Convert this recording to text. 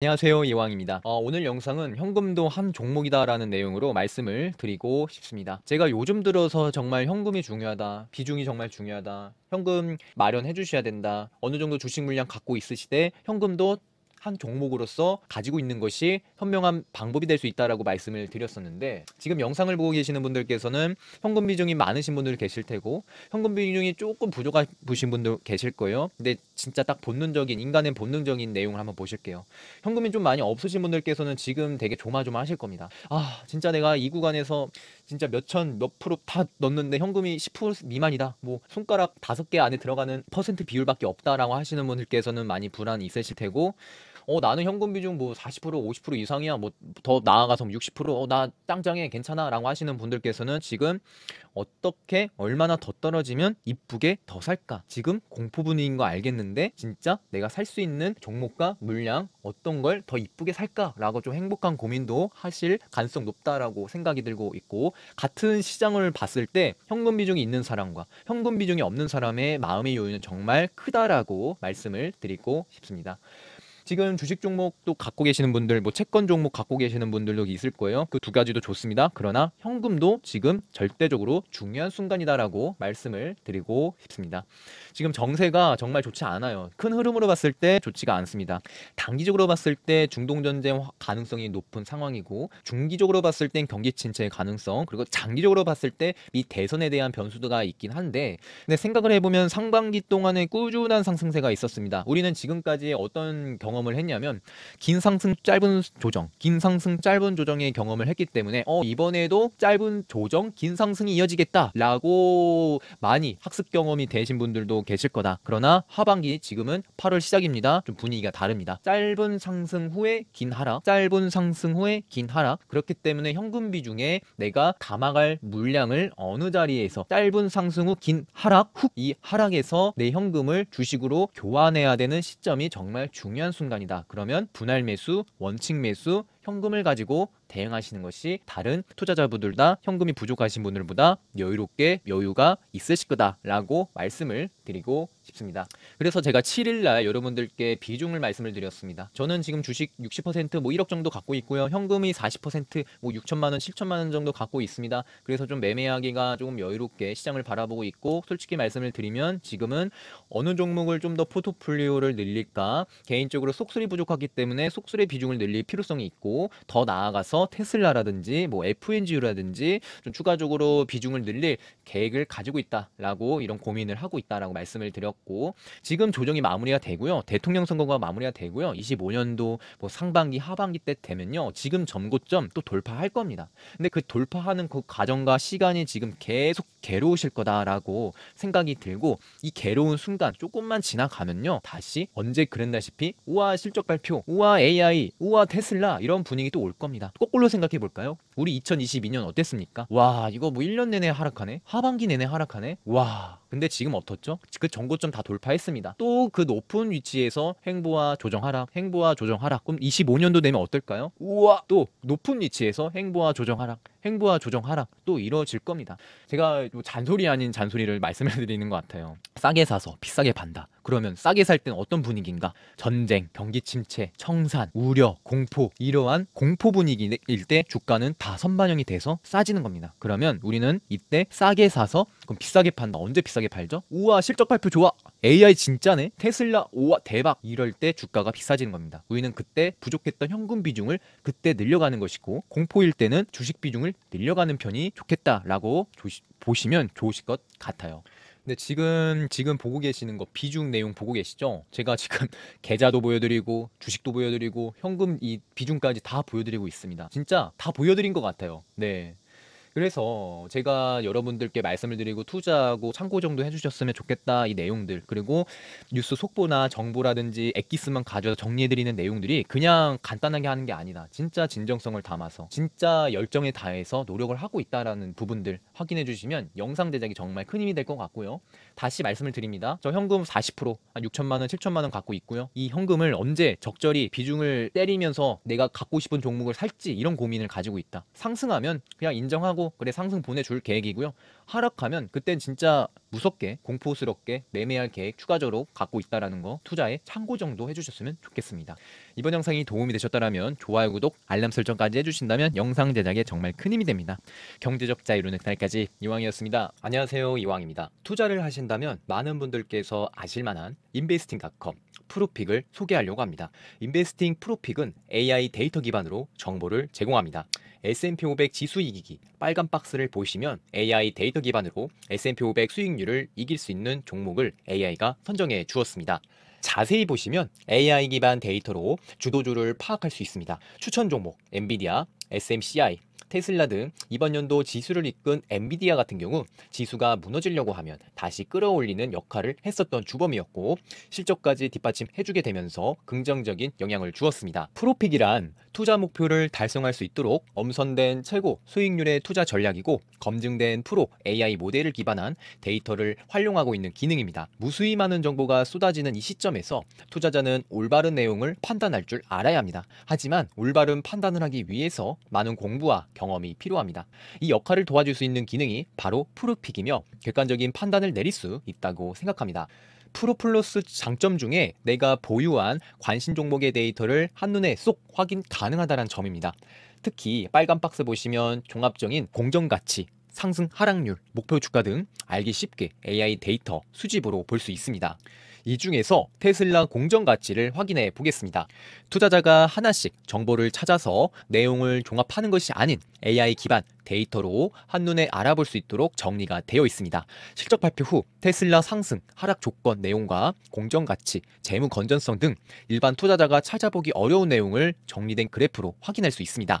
안녕하세요 이왕입니다 어, 오늘 영상은 현금도 한 종목이다 라는 내용으로 말씀을 드리고 싶습니다 제가 요즘 들어서 정말 현금이 중요하다 비중이 정말 중요하다 현금 마련해 주셔야 된다 어느 정도 주식 물량 갖고 있으시되 현금도 한 종목으로서 가지고 있는 것이 현명한 방법이 될 수 있다라고 말씀을 드렸었는데 지금 영상을 보고 계시는 분들께서는 현금 비중이 많으신 분들 계실 테고 현금 비중이 조금 부족하신 분들 계실 거예요. 근데 진짜 딱 본능적인 인간의 본능적인 내용을 한번 보실게요. 현금이 좀 많이 없으신 분들께서는 지금 되게 조마조마하실 겁니다. 아 진짜 내가 이 구간에서 진짜 몇 천 몇 프로 다 넣었는데 현금이 10% 미만이다. 뭐 손가락 다섯 개 안에 들어가는 퍼센트 비율밖에 없다라고 하시는 분들께서는 많이 불안이 있으실 테고 어 나는 현금 비중 뭐 40% 50% 이상이야 뭐 더 나아가서 60%어나 뭐 땅장에 괜찮아라고 하시는 분들께서는 지금 어떻게 얼마나 더 떨어지면 이쁘게 더 살까 지금 공포 분위기인 거 알겠는데 진짜 내가 살 수 있는 종목과 물량 어떤 걸 더 이쁘게 살까라고 좀 행복한 고민도 하실 가능성 높다라고 생각이 들고 있고 같은 시장을 봤을 때 현금 비중이 있는 사람과 현금 비중이 없는 사람의 마음의 요인은 정말 크다라고 말씀을 드리고 싶습니다. 지금 주식 종목도 갖고 계시는 분들, 뭐 채권 종목 갖고 계시는 분들도 있을 거예요. 그 두 가지도 좋습니다. 그러나 현금도 지금 절대적으로 중요한 순간이다라고 말씀을 드리고 싶습니다. 지금 정세가 정말 좋지 않아요. 큰 흐름으로 봤을 때 좋지가 않습니다. 단기적으로 봤을 때 중동 전쟁 가능성이 높은 상황이고 중기적으로 봤을 땐 경기 침체 가능성 그리고 장기적으로 봤을 때 이 대선에 대한 변수가 있긴 한데 근데 생각을 해보면 상반기 동안에 꾸준한 상승세가 있었습니다. 우리는 지금까지 어떤 경험 경험을 했냐면 긴 상승 짧은 조정, 긴 상승 짧은 조정의 경험을 했기 때문에 어 이번에도 짧은 조정, 긴 상승이 이어지겠다라고 많이 학습 경험이 되신 분들도 계실 거다. 그러나 하반기 지금은 8월 시작입니다. 좀 분위기가 다릅니다. 짧은 상승 후에 긴 하락, 짧은 상승 후에 긴 하락. 그렇기 때문에 현금 비중에 내가 담아갈 물량을 어느 자리에서 짧은 상승 후 긴 하락 훅이 하락에서 내 현금을 주식으로 교환해야 되는 시점이 정말 중요한 순간. 순간이다. 그러면 분할 매수, 원칙 매수, 현금을 가지고 대응하시는 것이 다른 투자자분들다 현금이 부족하신 분들보다 여유롭게 여유가 있으실 거다라고 말씀을 드리고 싶습니다. 그래서 제가 7일날 여러분들께 비중을 말씀을 드렸습니다. 저는 지금 주식 60%뭐 1억 정도 갖고 있고요. 현금이 40%뭐 6천만 원, 7천만 원 정도 갖고 있습니다. 그래서 좀 매매하기가 조금 여유롭게 시장을 바라보고 있고 솔직히 말씀을 드리면 지금은 어느 종목을 좀 더 포트폴리오를 늘릴까 개인적으로 속수리 부족하기 때문에 속수리 비중을 늘릴 필요성이 있고 뭐 더 나아가서 테슬라라든지 뭐 FNGU라든지 좀 추가적으로 비중을 늘릴 계획을 가지고 있다라고 이런 고민을 하고 있다라고 말씀을 드렸고 지금 조정이 마무리가 되고요. 대통령 선거가 마무리가 되고요. 25년도 뭐 상반기 하반기 때 되면요. 지금 점고점 또 돌파할 겁니다. 근데 그 돌파하는 그 과정과 시간이 지금 계속 괴로우실 거다라고 생각이 들고 이 괴로운 순간 조금만 지나가면요. 다시 언제 그랬나 싶이 우와 실적 발표, 우와 AI, 우와 테슬라 이런 그런 분위기도 올 겁니다. 거꾸로 생각해 볼까요? 우리 2022년 어땠습니까? 와 이거 뭐 1년 내내 하락하네? 하반기 내내 하락하네? 와 근데 지금 어떻죠? 그 전고점 다 돌파했습니다. 또 그 높은 위치에서 행보와 조정 하락, 행보와 조정 하락. 그럼 25년도 되면 어떨까요? 우와! 또 높은 위치에서 행보와 조정 하락, 행보와 조정 하락 또이루어질 겁니다. 제가 잔소리 아닌 잔소리를 말씀해 드리는 것 같아요. 싸게 사서 비싸게 판다. 그러면 싸게 살 땐 어떤 분위기인가? 전쟁, 경기 침체, 청산, 우려, 공포 이러한 공포 분위기일 때 주가는 다다 선반영이 돼서 싸지는 겁니다. 그러면 우리는 이때 싸게 사서 그럼 비싸게 판다. 언제 비싸게 팔죠? 우와 실적 발표 좋아. AI 진짜네. 테슬라 우와 대박. 이럴 때 주가가 비싸지는 겁니다. 우리는 그때 부족했던 현금 비중을 그때 늘려가는 것이고 공포일 때는 주식 비중을 늘려가는 편이 좋겠다라고 조시, 보시면 좋으실 것 같아요. 근데 지금 지금 보고 계시는 거 비중 내용 보고 계시죠? 제가 지금 계좌도 보여드리고 주식도 보여드리고 현금 이 비중까지 다 보여드리고 있습니다. 진짜 다 보여드린 것 같아요. 네. 그래서 제가 여러분들께 말씀을 드리고 투자하고 참고 정도 해주셨으면 좋겠다 이 내용들 그리고 뉴스 속보나 정보라든지 액기스만 가져서 정리해드리는 내용들이 그냥 간단하게 하는 게 아니다 진짜 진정성을 담아서 진짜 열정에 다해서 노력을 하고 있다라는 부분들 확인해 주시면 영상 제작이 정말 큰 힘이 될 것 같고요 다시 말씀을 드립니다. 저 현금 40%한 6천만 원, 7천만 원 갖고 있고요. 이 현금을 언제 적절히 비중을 때리면서 내가 갖고 싶은 종목을 살지 이런 고민을 가지고 있다. 상승하면 그냥 인정하고 그래 상승 보내줄 계획이고요. 하락하면 그땐 진짜 무섭게 공포스럽게 매매할 계획 추가적으로 갖고 있다라는 거 투자에 참고 정도 해주셨으면 좋겠습니다. 이번 영상이 도움이 되셨다면 좋아요, 구독, 알람 설정까지 해주신다면 영상 제작에 정말 큰 힘이 됩니다. 경제적 자유로운 날까지 이왕이었습니다. 안녕하세요, 이왕입니다. 투자를 하신다면 많은 분들께서 아실만한 인베스팅닷컴 프로픽을 소개하려고 합니다. 인베스팅 프로픽은 AI 데이터 기반으로 정보를 제공합니다. S&P 500 지수 이기기 빨간 박스를 보시면 AI 데이터 기반으로 S&P 500 수익률을 이길 수 있는 종목을 AI가 선정해 주었습니다. 자세히 보시면 AI 기반 데이터로 주도주를 파악할 수 있습니다. 추천 종목 엔비디아, SMCI, 테슬라 등 이번 연도 지수를 이끈 엔비디아 같은 경우 지수가 무너지려고 하면 다시 끌어올리는 역할을 했었던 주범이었고 실적까지 뒷받침해주게 되면서 긍정적인 영향을 주었습니다. 프로픽이란 투자 목표를 달성할 수 있도록 엄선된 최고 수익률의 투자 전략이고 검증된 프로 AI 모델을 기반한 데이터를 활용하고 있는 기능입니다. 무수히 많은 정보가 쏟아지는 이 시점에서 투자자는 올바른 내용을 판단할 줄 알아야 합니다. 하지만 올바른 판단을 하기 위해서 많은 공부와 경험이 필요합니다. 이 역할을 도와줄 수 있는 기능이 바로 프루픽이며 객관적인 판단을 내릴 수 있다고 생각합니다. 프로플러스 장점 중에 내가 보유한 관심 종목의 데이터를 한눈에 쏙 확인 가능하다는 점입니다. 특히 빨간 박스 보시면 종합적인 공정가치, 상승 하락률, 목표 주가 등 알기 쉽게 AI 데이터 수집으로 볼 수 있습니다. 이 중에서 테슬라 공정 가치를 확인해 보겠습니다. 투자자가 하나씩 정보를 찾아서 내용을 종합하는 것이 아닌 AI 기반 데이터로 한눈에 알아볼 수 있도록 정리가 되어 있습니다. 실적 발표 후 테슬라 상승, 하락 조건 내용과 공정 가치, 재무 건전성 등 일반 투자자가 찾아보기 어려운 내용을 정리된 그래프로 확인할 수 있습니다.